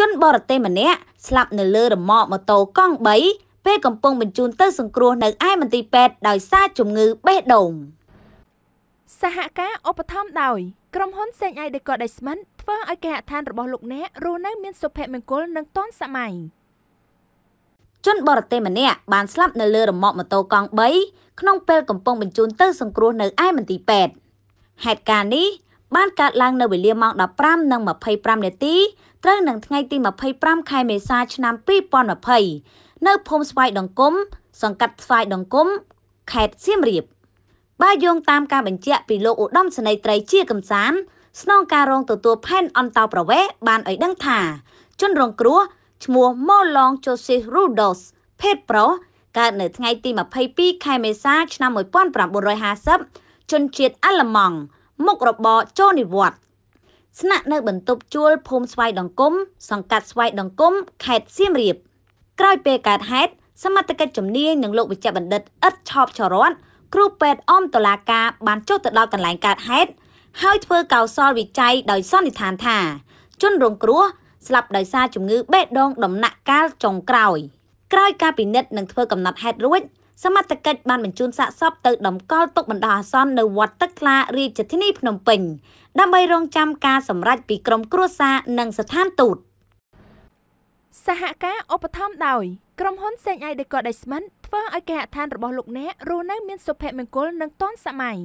ជនបរទេសម្នាក់ស្លាប់នៅលើរមាក់ម៉ូតូកង់3ពេលកំពុងបញ្ជូនទៅសង្គ្រោះនៅឯមន្ទីរពេទ្យដោយសារជំងឺបេះដូងសហការឧបត្ថម្ភដោយក្រុមហ៊ុន Seng Ideco Investment ធ្វើឲ្យគេហដ្ឋានរបស់លោកអ្នករស់នៅមានសុភមង្គលនិងទាន់សម័យជនបរទេសម្នាក់បានស្លាប់នៅលើរមាក់ម៉ូតូកង់3ក្នុងពេលកំពុងបញ្ជូនទៅសង្គ្រោះនៅឯមន្ទីរពេទ្យហេតុការណ៍នេះបានកើតឡើងនៅវេលាម៉ោង15:25នាទីត្រូវនឹងថ្ងៃ ទី25ខែមេសាឆ្នាំ2020នៅភូមិស្វាយដង្គំ សង្កាត់ស្វាយដង្គំខេត្តសៀមរាបបើយោងតាមការបញ្ជាក់ពីលោកឧត្តមសេនីយ៍ត្រីជាកំសាន្តស្នងការរងទទួលផែនអន្តោប្រវេសន៍បានឲ្យដឹងថាជនរងគ្រោះឈ្មោះ Molong Joseph Rudos ភេទប្រុសកើតនៅថ្ងៃទី22ខែមេសាឆ្នាំ1950ជនជាតិអាល្លឺម៉ង់មុខរបរចូលនិវត្តស្នាក់នៅ បន្ទប់ជួលភូមិស្វាយដង្គមសង្កាត់ស្វាយដង្គមខេត្តសៀមរាប ក្រោយពេលកើតហេតុសមត្ថកិច្ចជំនាញនិងលោកវេជ្ជបណ្ឌិតអិតឆប់ចរ័ត្នគ្រូពេទ្យអមតឡាការបានចុះទៅដល់កន្លែងកើតហេតុហើយធ្វើកោសលវិច័យដោយសន្និដ្ឋានថា ជនរងគ្រោះស្លាប់ដោយសារជំងឺ បេះដូងដំណាក់កាលចុងក្រោយក្រោយការពិនិត្យនិងធ្វើកំណត់ហេតុរួចសមត្ថកិច្ចបានបញ្ជូនសាកសពទៅតម្កល់ទុកបណ្ដោះអាសន្ននៅវត្តទឹកថ្លារាជធានីភ្នំពេញ ដើម្បីរងចាំការសម្រេចពីក្រមគ្រួសារនិងស្ថានទូតសហការឧបត្ថម្ភដោយក្រុមហ៊ុន សេងអៃដេកដេសមិនធ្វើឲ្យគេហដ្ឋានរបស់លោកអ្នករស់នៅមានសុភមង្គលនិងទាន់សម័យ